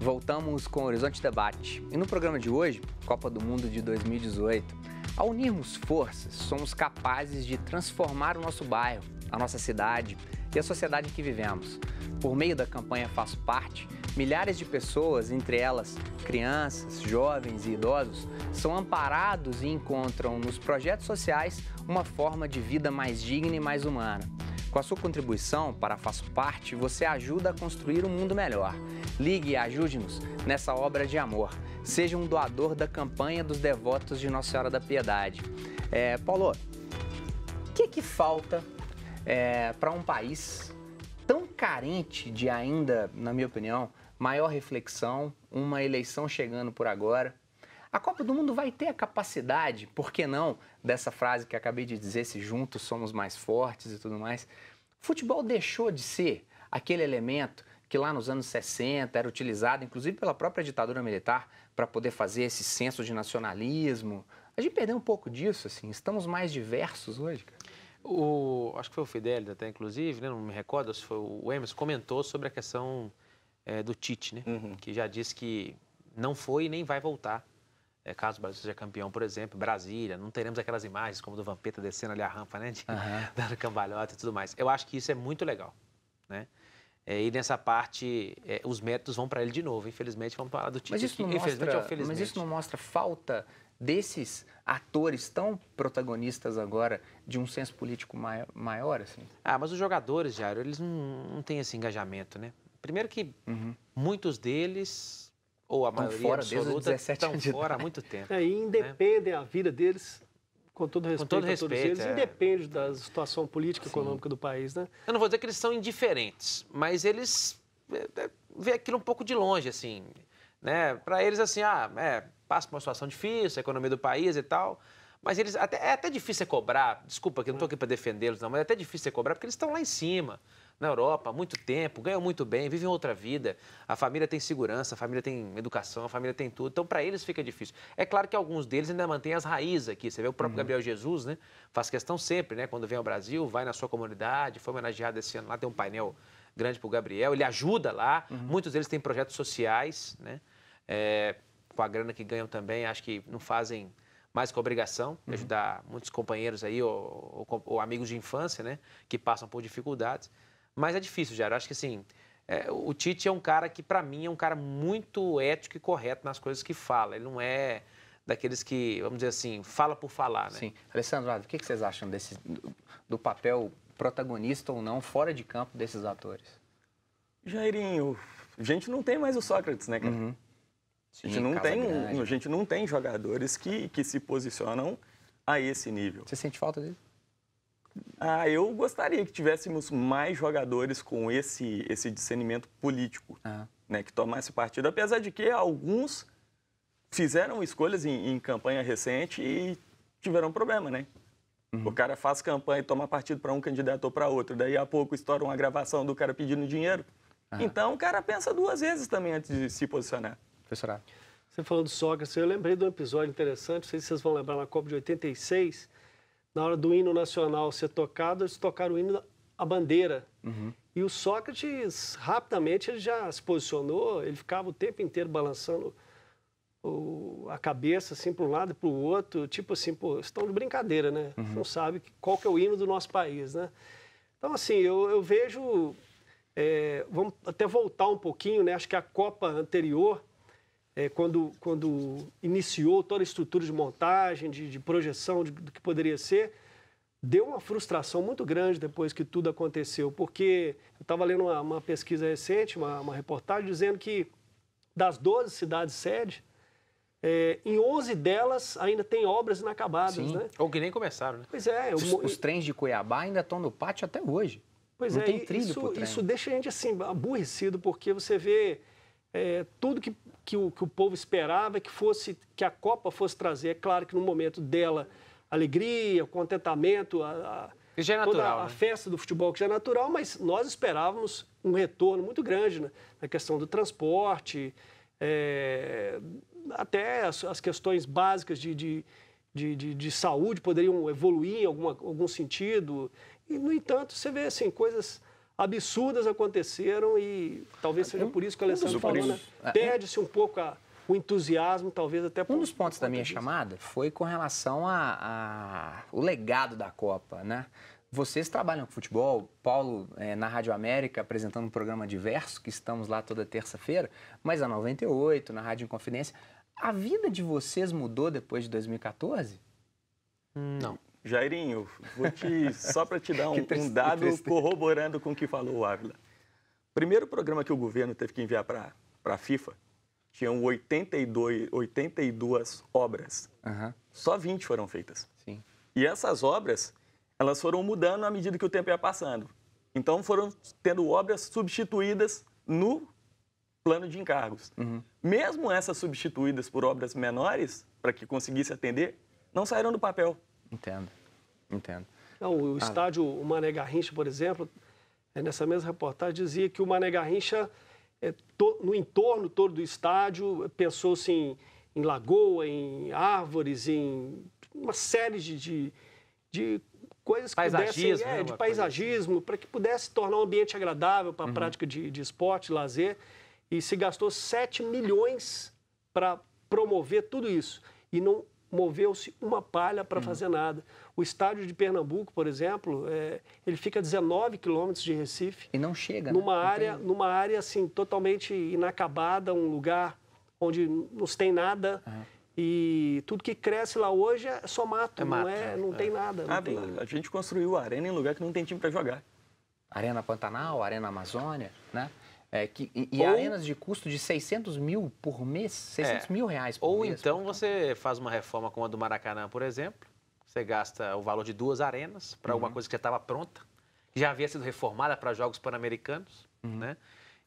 Voltamos com o Horizonte Debate e no programa de hoje, Copa do Mundo de 2018, ao unirmos forças, somos capazes de transformar o nosso bairro, a nossa cidade e a sociedade em que vivemos. Por meio da campanha Faço Parte, Milhares de pessoas, entre elas crianças, jovens e idosos, são amparados e encontram nos projetos sociais uma forma de vida mais digna e mais humana. Com a sua contribuição para Faço Parte, você ajuda a construir um mundo melhor. Ligue e ajude-nos nessa obra de amor. Seja um doador da campanha dos devotos de Nossa Senhora da Piedade. É, Paulo, o que, é que falta é, para um país tão carente de ainda, na minha opinião, maior reflexão, uma eleição chegando por agora. A Copa do Mundo vai ter a capacidade, por que não, dessa frase que acabei de dizer, se juntos somos mais fortes e tudo mais. O futebol deixou de ser aquele elemento que lá nos anos 60 era utilizado, inclusive pela própria ditadura militar, para poder fazer esse senso de nacionalismo. A gente perdeu um pouco disso, assim, estamos mais diversos hoje, cara. O, acho que foi o Fidelis até, inclusive, né? não me recordo se foi o Emerson, comentou sobre a questão é, do Tite, né? Uhum. Que já disse que não foi e nem vai voltar. É, caso o Brasil seja campeão, por exemplo, Brasília, não teremos aquelas imagens como do Vampeta descendo ali a rampa, né? De, uhum. Dando cambalhota e tudo mais. Eu acho que isso é muito legal, né? É, e nessa parte, é, os méritos vão para ele de novo. Infelizmente, vamos falar do Tite. Mas isso, não mostra, mas isso não mostra falta desses atores tão protagonistas agora de um senso político maior, maior assim? Ah, mas os jogadores, Jairo, eles não, não têm esse engajamento, né? Primeiro que uhum. muitos deles, ou a estão maioria fora, absoluta, estão fora há muito tempo. É, e né? independem né? a vida deles com todo respeito, com todo respeito a todos eles, é. independe da situação política e econômica do país, né? Eu não vou dizer que eles são indiferentes, mas eles é, é, veem aquilo um pouco de longe, assim, né? Para eles, assim, ah, é, passa por uma situação difícil, a economia do país e tal, mas eles, até, é até difícil é cobrar, desculpa que não estou aqui para defendê-los, não, mas é até difícil cobrar, porque eles estão lá em cima, na Europa há muito tempo, ganham muito bem, vivem outra vida, a família tem segurança, a família tem educação, a família tem tudo. Então, para eles fica difícil. É claro que alguns deles ainda mantêm as raízes aqui. Você vê o próprio uhum. Gabriel Jesus, né? Faz questão sempre, né? Quando vem ao Brasil, vai na sua comunidade, foi homenageado esse ano lá, tem um painel grande para o Gabriel, ele ajuda lá. Uhum. Muitos deles têm projetos sociais, né? É, com a grana que ganham também, acho que não fazem mais que obrigação de uhum. ajudar uhum. muitos companheiros aí ou, ou, ou, amigos de infância, né, que passam por dificuldades. Mas é difícil, Jair. Eu acho que assim, é, o Tite é um cara que, para mim, é um cara muito ético e correto nas coisas que fala. Ele não é daqueles que, vamos dizer assim, fala por falar, né? Sim. Alessandro, o que vocês acham desse, do papel protagonista ou não, fora de campo, desses atores? Jairinho, a gente não tem mais o Sócrates, né, cara? Uhum. Sim, a, gente não tem, a gente não tem jogadores que, que se posicionam a esse nível. Você sente falta dele? Ah, eu gostaria que tivéssemos mais jogadores com esse, esse discernimento político, ah. né, que tomasse partido, apesar de que alguns fizeram escolhas em, em campanha recente e tiveram problema, né? Uhum. O cara faz campanha e toma partido para um candidato ou para outro, daí a pouco estoura uma gravação do cara pedindo dinheiro. É. Então o cara pensa duas vezes também antes de se posicionar. Professor, você falando do Sócrates, assim, eu lembrei de um episódio interessante, não sei se vocês vão lembrar, na Copa de 86, na hora do hino nacional ser tocado, eles tocaram o hino, a bandeira. Uhum. E o Sócrates, rapidamente, ele já se posicionou, ele ficava o tempo inteiro balançando o, a cabeça, assim, para um lado e para o outro, tipo assim, pô, estão de brincadeira, né? Uhum. Não sabe qual que é o hino do nosso país, né? Então, assim, eu, eu vejo... É, vamos até voltar um pouquinho, né? Acho que a Copa anterior é, quando, quando iniciou toda a estrutura de montagem, de, de projeção de, do que poderia ser, deu uma frustração muito grande depois que tudo aconteceu, porque eu estava lendo uma, uma, pesquisa recente, uma, uma, reportagem, dizendo que das 12 cidades-sede, é, em 11 delas ainda tem obras inacabadas, Sim, né? Ou que nem começaram, né? Pois é. Os, eu... os trens de Cuiabá ainda estão no pátio até hoje. Pois Não é, tem trilho isso, isso deixa a gente assim, aborrecido, porque você vê é, tudo que que o, que o povo esperava que fosse que a Copa fosse trazer. É claro que no momento dela, alegria, contentamento, a, a já é natural, toda a né? festa do futebol que já é natural, mas nós esperávamos um retorno muito grande né? na questão do transporte, é, até as, as, questões básicas de, de, de, de, de saúde poderiam evoluir em alguma, algum sentido. E, no entanto, você vê assim, coisas absurdas aconteceram e talvez seja por isso que o Alessandro falou, né? É. Perde-se um pouco a, o entusiasmo, talvez até por, Um dos pontos da minha disso. chamada foi com relação ao legado da Copa, né? Vocês trabalham com futebol, Paulo é, na Rádio América apresentando um programa diverso, que estamos lá toda terça-feira, mas a 98, na Rádio Inconfidência. A vida de vocês mudou depois de 2014? Não. Jairinho, vou te, só para te dar um, um dado corroborando com o que falou o Ávila. Primeiro programa que o governo teve que enviar para a FIFA tinham 82, 82 obras. Uhum. Só 20 foram feitas. Sim. E essas obras, elas foram mudando à medida que o tempo ia passando. Então foram tendo obras substituídas no plano de encargos. Uhum. Mesmo essas substituídas por obras menores, para que conseguisse atender, não saíram do papel. Entendo, entendo. Não, o ah. estádio, o Mané Garrincha, por exemplo, é, nessa mesma reportagem dizia que o Mané Garrincha, é, no entorno todo do estádio, pensou-se em, em, lagoa, em árvores, em uma série de, de, de coisas que paisagismo, pudessem, é, né, de assim. paisagismo, para que pudesse tornar um ambiente agradável para a uhum. prática de, de esporte, lazer, e se gastou 7 milhões para promover tudo isso. E não moveu-se uma palha para hum. fazer nada. O estádio de Pernambuco, por exemplo, é, ele fica a 19 quilômetros de Recife. E não chega, né? numa né? área, Numa área, assim, totalmente inacabada, um lugar onde não se tem nada. Uhum. E tudo que cresce lá hoje é só mato, é mato não, é, é, não é. tem nada. Não ah, tem nada. A gente construiu a arena em lugar que não tem time para jogar. Arena Pantanal, Arena Amazônia, né? É, que, e, e ou, arenas de custo de 600 mil por mês, 600 é, mil reais por ou mês. Ou então você faz uma reforma como a do Maracanã, por exemplo, você gasta o valor de duas arenas para uhum. alguma coisa que já estava pronta, que já havia sido reformada para jogos pan-americanos, uhum. né?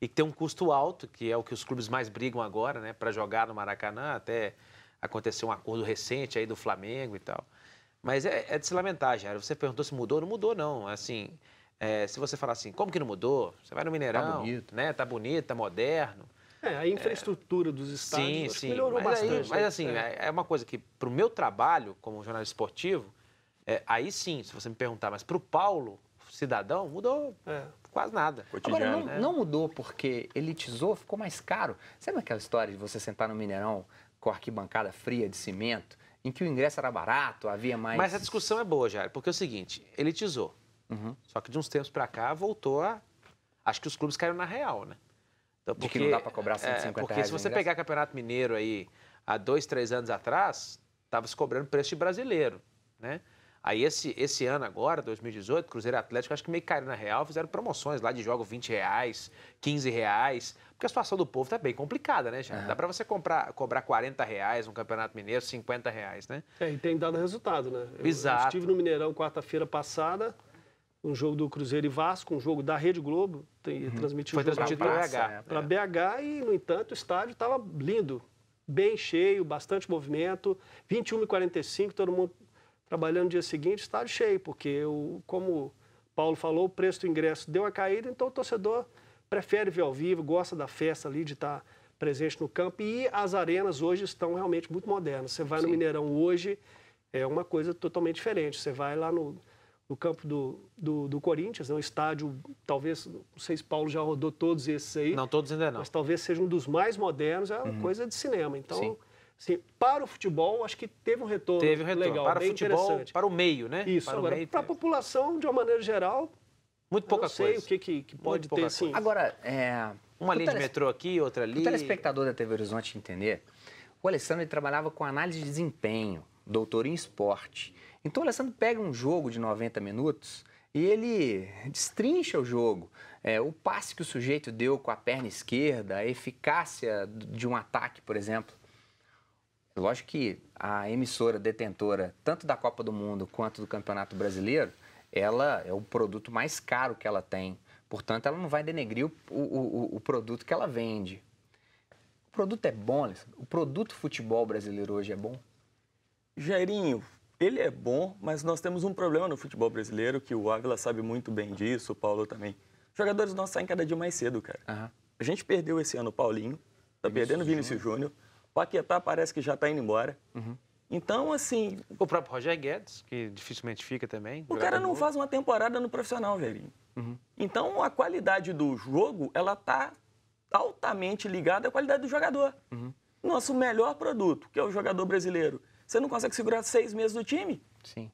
E que tem um custo alto, que é o que os clubes mais brigam agora, né? Para jogar no Maracanã, até aconteceu um acordo recente aí do Flamengo e tal. Mas é, é de se lamentar, Jair. Você perguntou se mudou, não mudou, não. Assim, é, se você falar assim, como que não mudou? Você vai no Mineirão, tá bonito, né? Tá bonito, tá moderno. É, a infraestrutura é, dos estádios sim, sim, melhorou mas bastante. Aí, mas né? assim, é. é. uma coisa que para o meu trabalho como jornalista esportivo, é, aí sim, se você me perguntar, mas para o Paulo, cidadão, mudou é. quase nada. Cotidiano, Agora, não, né? não mudou porque elitizou, ficou mais caro. Sabe aquela história de você sentar no Mineirão com a arquibancada fria de cimento, em que o ingresso era barato, havia mais... Mas a discussão é boa, Jair, porque é o seguinte, elitizou. Uhum. Só que de uns tempos para cá voltou a. Acho que os clubes caíram na real, né? Então, porque, de que não dá para cobrar 150 é, Porque se você pegar Campeonato Mineiro aí há dois, três anos atrás, estava se cobrando preço de brasileiro, né? Aí esse, esse ano agora, 2018, Cruzeiro Atlético, acho que meio caiu na real, fizeram promoções lá de jogo 20 reais, 15 reais, porque a situação do povo tá bem complicada, né, já uhum. É. Dá para você comprar, cobrar 40 reais um Campeonato Mineiro, 50 reais, né? É, e tem dado resultado, né? Eu, Exato. Eu estive no Mineirão quarta-feira passada, um jogo do Cruzeiro e Vasco, um jogo da Rede Globo, tem, uhum. Foi transmitido para BH. Para é. BH e, no entanto, o estádio estava lindo, bem cheio, bastante movimento. 21 e 45 todo mundo trabalhando no dia seguinte, estádio cheio, porque eu, como Paulo falou, o preço do ingresso deu a caída, então o torcedor prefere ver ao vivo, gosta da festa ali, de estar tá presente no campo. E as arenas hoje estão realmente muito modernas. Você vai Sim. no Mineirão hoje, é uma coisa totalmente diferente. Você vai lá no no campo do, do, do Corinthians, é um estádio, talvez, não sei se Paulo já rodou todos esses aí. Não, todos ainda não. Mas talvez seja um dos mais modernos, é uma uhum. coisa de cinema. Então, Sim. Assim, para o futebol, acho que teve um retorno, teve um retorno. legal, para bem o futebol, interessante. Para o meio, né? Isso, para agora, meio, para a população, de uma maneira geral, muito pouca não sei coisa. o que, que, que pode ter, assim. Agora, é... Uma linha de metrô aqui, outra ali. O telespectador da TV Horizonte entender, o Alessandro trabalhava com análise de desempenho, doutor em esporte. Então o Alessandro pega um jogo de 90 minutos e ele destrincha o jogo. É, o passe que o sujeito deu com a perna esquerda, a eficácia de um ataque, por exemplo. Lógico que a emissora detentora, tanto da Copa do Mundo quanto do Campeonato Brasileiro, ela é o produto mais caro que ela tem. Portanto, ela não vai denegrir o, o, o produto que ela vende. O produto é bom, Alessandro. O produto futebol brasileiro hoje é bom? Jairinho, ele é bom, mas nós temos um problema no futebol brasileiro, que o Ávila sabe muito bem disso, o Paulo também. Os jogadores nossos saem cada dia mais cedo, cara. Uhum. A gente perdeu esse ano o Paulinho, tá Vinícius perdendo o Vinícius Júnior. Paquetá parece que já tá indo embora. Uhum. Então, assim. O próprio Roger Guedes, que dificilmente fica também. O cara não faz uma temporada no profissional, velhinho. Uhum. Então, a qualidade do jogo, ela tá altamente ligada à qualidade do jogador. Uhum. Nosso melhor produto, que é o jogador brasileiro, você não consegue segurar seis meses do time. Sim.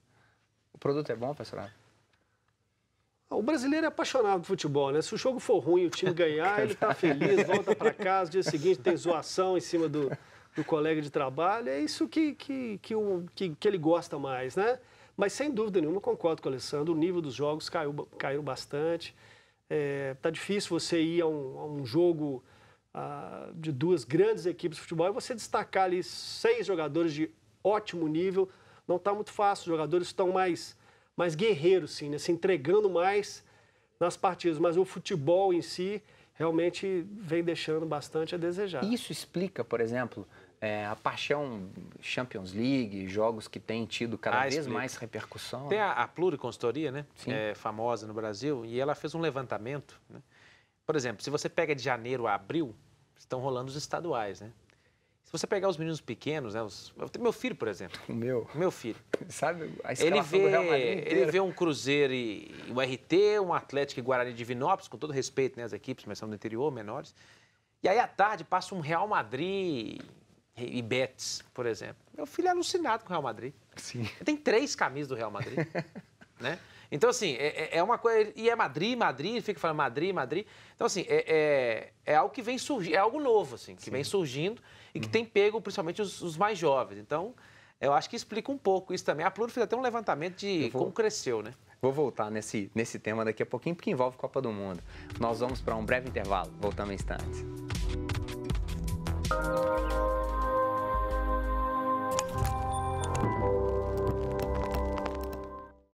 O produto é bom, professor? Ah, o brasileiro é apaixonado por futebol, né? Se o jogo for ruim e o time ganhar, ele tá feliz, volta para casa, dia seguinte tem zoação em cima do, do colega de trabalho. É isso que, que, que, o, que, que ele gosta mais, né? Mas sem dúvida nenhuma, concordo com o Alessandro, o nível dos jogos caiu, caiu bastante. É, tá difícil você ir a um, a um jogo a, ah, de duas grandes equipes de futebol e você destacar ali seis jogadores de ótimo nível. Não está muito fácil, os jogadores estão mais, mais guerreiros, sim, né? se entregando mais nas partidas. Mas o futebol em si realmente vem deixando bastante a desejar. Isso explica, por exemplo, é, a paixão Champions League, jogos que têm tido cada ah, vez explica. mais repercussão. Tem né? a, a Pluriconsultoria, né? É, famosa no Brasil, e ela fez um levantamento. Né? Por exemplo, se você pega de janeiro a abril, estão rolando os estaduais, né? você pegar os meninos pequenos, né? Os... Meu filho, por exemplo. O meu? Meu filho. Sabe a ele vê, do Real Madrid Ele vê um Cruzeiro e o um RT, um Atlético e Guarani de Divinópolis, com todo respeito, né? As equipes, mas são do interior, menores. E aí, à tarde, passa um Real Madrid e Betis, por exemplo. Meu filho é alucinado com o Real Madrid. Sim. Ele tem três camisas do Real Madrid, né? Então, assim, é, é, é uma coisa. E é Madrid, Madrid, fica falando Madrid, Madrid. Então, assim, é, é, é algo que vem surgindo, é algo novo, assim, que Sim. vem surgindo e que uhum. tem pego principalmente os, os mais jovens. Então, eu acho que explica um pouco isso também. A Pluro fez até um levantamento de vou, como cresceu, né? Vou voltar nesse, nesse tema daqui a pouquinho, porque envolve Copa do Mundo. Nós vamos para um breve intervalo. Voltamos em instantes.